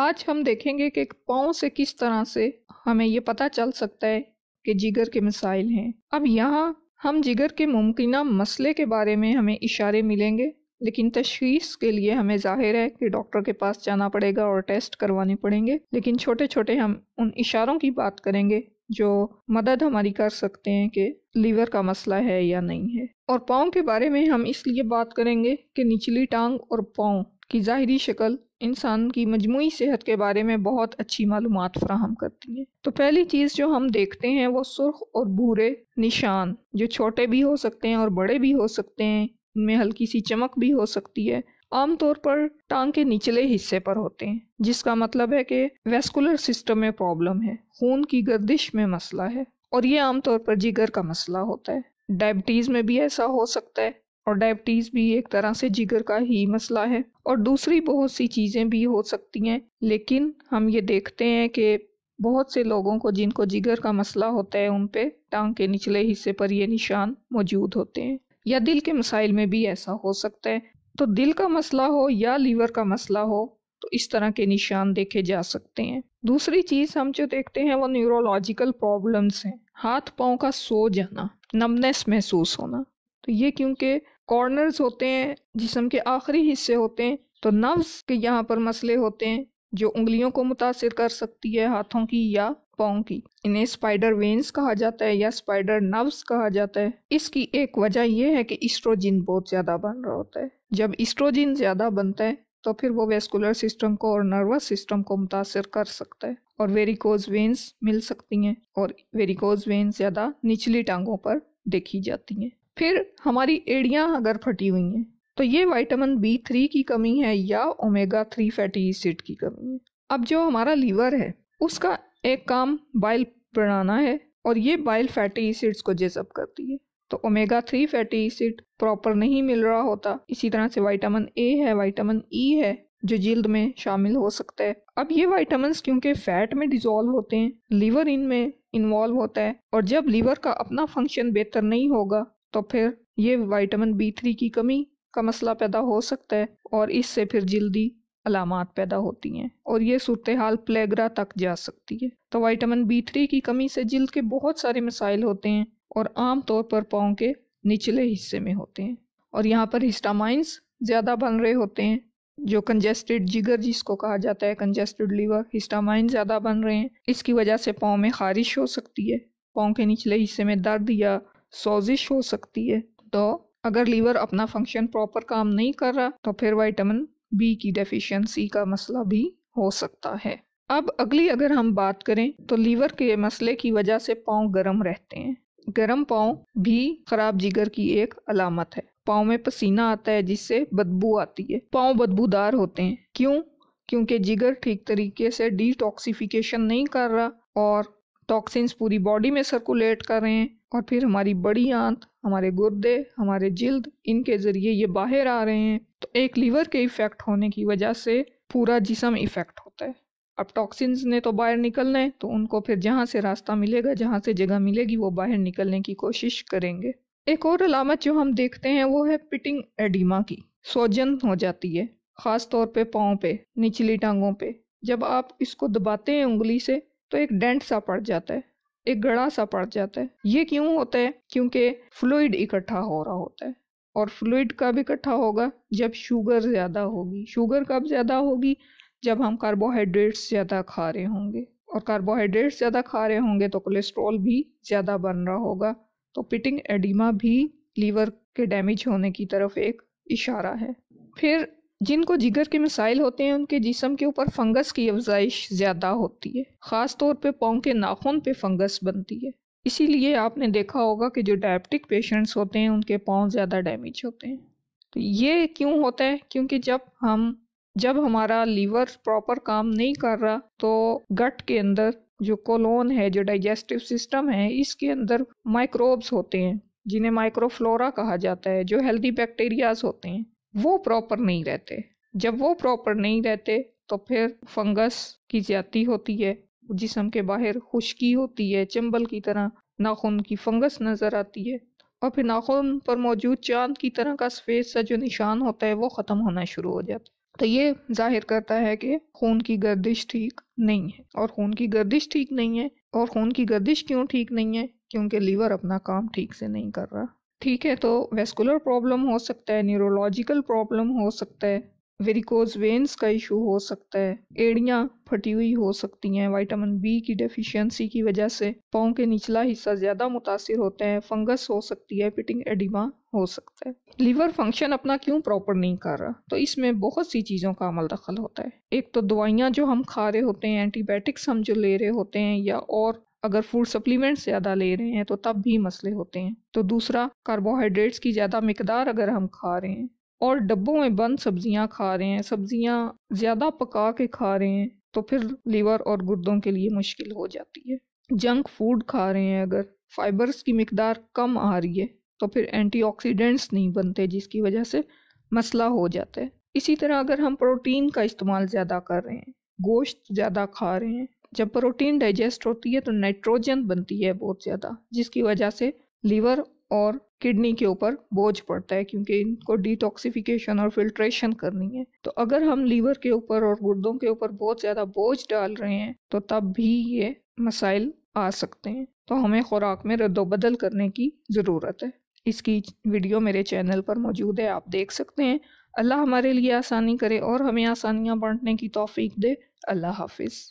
आज हम देखेंगे कि पाँव से किस तरह से हमें ये पता चल सकता है कि जिगर के मिसाइल हैं अब यहाँ हम जिगर के मुमकिन मसले के बारे में हमें इशारे मिलेंगे लेकिन तशीस के लिए हमें जाहिर है कि डॉक्टर के पास जाना पड़ेगा और टेस्ट करवाने पड़ेंगे लेकिन छोटे छोटे हम उन इशारों की बात करेंगे जो मदद हमारी कर सकते हैं कि लीवर का मसला है या नहीं है और पाँव के बारे में हम इसलिए बात करेंगे कि निचली टांग और पाँव की ज़ाहरी शक्ल इंसान की मजमू सेहत के बारे में बहुत अच्छी मालूम फ्राहम करती हैं तो पहली चीज़ जो हम देखते हैं वो सुर्ख और भूरे निशान जो छोटे भी हो सकते हैं और बड़े भी हो सकते हैं उनमें हल्की सी चमक भी हो सकती है आमतौर पर टांग के निचले हिस्से पर होते हैं जिसका मतलब है कि वेस्कुलर सिस्टम में प्रॉब्लम है खून की गर्दिश में मसला है और ये आमतौर पर जिगर का मसला होता है डायबिटीज़ में भी ऐसा हो सकता है और डायबिटीज़ भी एक तरह से जिगर का ही मसला है और दूसरी बहुत सी चीज़ें भी हो सकती हैं लेकिन हम ये देखते हैं कि बहुत से लोगों को जिनको जिगर का मसला होता है उन पे टांग के निचले हिस्से पर ये निशान मौजूद होते हैं या दिल के मसाइल में भी ऐसा हो सकता है तो दिल का मसला हो या लीवर का मसला हो तो इस तरह के निशान देखे जा सकते हैं दूसरी चीज़ हम जो देखते हैं वो न्यूरोलॉजिकल प्रॉब्लम्स हैं हाथ पाँव का सो जाना नमनेस महसूस होना तो ये क्योंकि कॉर्नर्स होते हैं जिसम के आखिरी हिस्से होते हैं तो नर्व्स के यहाँ पर मसले होते हैं जो उंगलियों को मुतासर कर सकती है हाथों की या पाओ की इन्हें स्पाइडर वेन्स कहा जाता है या स्पाइडर नर्व्स कहा जाता है इसकी एक वजह यह है कि इस्ट्रोजिन बहुत ज़्यादा बन रहा होता है जब इस्ट्रोजिन ज़्यादा बनता है तो फिर वो वेस्कुलर सिस्टम को और नर्वस सिस्टम को मुतासर कर सकता है और वेरिकोज वेन्स मिल सकती हैं और वेरिकोज वेन्स ज़्यादा निचली टांगों पर देखी जाती हैं फिर हमारी एड़ियाँ अगर फटी हुई हैं तो ये विटामिन बी थ्री की कमी है या ओमेगा थ्री फैटी एसिड की कमी है अब जो हमारा लीवर है उसका एक काम बाइल बनाना है और ये बाइल फैटी एसिड्स को जेजब करती है तो omega three fatty acid proper नहीं मिल रहा होता इसी तरह से वाइटामिन ए है वाइटामिन ई e है जो जल्द में शामिल हो सकता है अब ये वाइटामिन क्योंकि फैट में डिजोल्व होते हैं लीवर इनमें इन्वॉल्व होता है और जब लीवर का अपना फंक्शन बेहतर नहीं होगा तो फिर ये विटामिन बी थ्री की कमी का मसला पैदा हो सकता है और इससे फिर जल्दी अलामत पैदा होती हैं और ये सूरत हाल प्लेगरा तक जा सकती है तो वाइटामिन बी थ्री की कमी से जल्द के बहुत सारे मसाइल होते हैं और आम तौर पर पाँव के निचले हिस्से में होते हैं और यहाँ पर हिस्टामाइंस ज़्यादा बन रहे होते हैं जो कंजेस्टेड जिगर जिसको कहा जाता है कंजेस्टेड लीवर हिस्टामाइन ज़्यादा बन रहे हैं इसकी वजह से पाँव में खारिश हो सकती है पाँव के निचले हिस्से में दर्द या सोजिश हो सकती है तो अगर लीवर अपना फंक्शन प्रॉपर काम नहीं कर रहा तो फिर वाइटामिन बी की डेफिशिएंसी का मसला भी हो सकता है अब अगली अगर हम बात करें तो लीवर के मसले की वजह से पाँव गर्म रहते हैं गर्म पाँव भी खराब जिगर की एक अलामत है पाँव में पसीना आता है जिससे बदबू आती है पाँव बदबूदार होते हैं क्यों क्योंकि जिगर ठीक तरीके से डिटॉक्सिफिकेशन नहीं कर रहा और टॉक्सिन्स पूरी बॉडी में सर्कुलेट कर रहे हैं और फिर हमारी बड़ी आंत हमारे गुर्दे हमारे जिल्द इनके ज़रिए ये बाहर आ रहे हैं तो एक लीवर के इफ़ेक्ट होने की वजह से पूरा जिसम इफ़ेक्ट होता है अब टॉक्सिन्स ने तो बाहर निकलना है तो उनको फिर जहाँ से रास्ता मिलेगा जहाँ से जगह मिलेगी वो बाहर निकलने की कोशिश करेंगे एक और अलामत जो हम देखते हैं वो है पिटिंग एडिमा की सोजन हो जाती है ख़ास तौर पे पाँव पे निचली टांगों पे जब आप इसको दबाते हैं उंगली से तो एक डेंट सा पड़ जाता है एक गड़ा सा पड़ जाता है ये क्यों होता है क्योंकि फ्लूड इकट्ठा हो रहा होता है और फ्लूड कब इकट्ठा होगा जब शुगर ज़्यादा होगी शुगर कब ज़्यादा होगी जब हम कार्बोहाइड्रेट्स ज़्यादा खा रहे होंगे और कार्बोहाइड्रेट्स ज़्यादा खा रहे होंगे तो कोलेस्ट्रॉल भी ज़्यादा बन रहा होगा तो पिटिंग एडिमा भी लीवर के डैमेज होने की तरफ एक इशारा है फिर जिनको जिगर के मिसाइल होते हैं उनके जिसम के ऊपर फंगस की अफजाइश ज़्यादा होती है ख़ास तौर पे पाँव के नाखून पे फंगस बनती है इसीलिए आपने देखा होगा कि जो डायबिटिक पेशेंट्स होते हैं उनके पाँव ज़्यादा डैमेज होते हैं तो ये क्यों होता है क्योंकि जब हम जब हमारा लीवर प्रॉपर काम नहीं कर रहा तो गट के अंदर जो कोलोन है जो डाइजेस्टिव सिस्टम है इसके अंदर माइक्रोब्स होते हैं जिन्हें माइक्रोफ्लोरा कहा जाता है जो हेल्दी बैक्टीरियाज होते हैं वो प्रॉपर नहीं रहते जब वो प्रॉपर नहीं रहते तो फिर फंगस की ज्यादा होती है जिसम के बाहर खुश्की होती है चंबल की तरह नाखून की फंगस नज़र आती है और फिर नाखून पर मौजूद चांद की तरह का सफ़ेद सा जो निशान होता है वो ख़त्म होना शुरू हो जाता है तो ये जाहिर करता है कि खून की गर्दिश ठीक नहीं है और खून की गर्दिश ठीक नहीं है और खून की गर्दिश क्यों ठीक नहीं है क्योंकि लीवर अपना काम ठीक से नहीं कर रहा ठीक है तो वेस्कुलर प्रॉब्लम हो सकता है न्यूरोलॉजिकल प्रॉब्लम हो सकता है वेरिकोज वेन्स का इशू हो सकता है एड़ियाँ फटी हुई हो सकती हैं वाइटामिन बी की डेफिशिएंसी की वजह से पाँव के निचला हिस्सा ज़्यादा मुतासर होते हैं फंगस हो सकती है पिटिंग एडिमा हो सकता है लीवर फंक्शन अपना क्यों प्रॉपर नहीं कर रहा तो इसमें बहुत सी चीज़ों का अमल दखल होता है एक तो दवाइयाँ जो हम खा रहे होते हैं एंटीबायोटिक्स हम जो ले रहे होते हैं या और अगर फूड सप्लीमेंट्स ज़्यादा ले रहे हैं तो तब भी मसले होते हैं तो दूसरा कार्बोहाइड्रेट्स की ज़्यादा मकदार अगर हम खा रहे हैं और डब्बों में बंद सब्जियां खा रहे हैं सब्जियां ज़्यादा पका के खा रहे हैं तो फिर लीवर और गुर्दों के लिए मुश्किल हो जाती है जंक फूड खा रहे हैं अगर फाइबर्स की मकदार कम आ रही है तो फिर एंटीऑक्सीडेंट्स नहीं बनते जिसकी वजह से मसला हो जाता है इसी तरह अगर हम प्रोटीन का इस्तेमाल ज़्यादा कर रहे हैं गोश्त ज़्यादा खा रहे हैं जब प्रोटीन डाइजेस्ट होती है तो नाइट्रोजन बनती है बहुत ज़्यादा जिसकी वजह से लीवर और किडनी के ऊपर बोझ पड़ता है क्योंकि इनको डिटॉक्सिफिकेशन और फिल्ट्रेशन करनी है तो अगर हम लीवर के ऊपर और गुर्दों के ऊपर बहुत ज़्यादा बोझ डाल रहे हैं तो तब भी ये मसाइल आ सकते हैं तो हमें खुराक में रद्दोबदल करने की ज़रूरत है इसकी वीडियो मेरे चैनल पर मौजूद है आप देख सकते हैं अल्लाह हमारे लिए आसानी करे और हमें आसानियाँ बांटने की तोफ़ी दे अल्लाह हाफिज़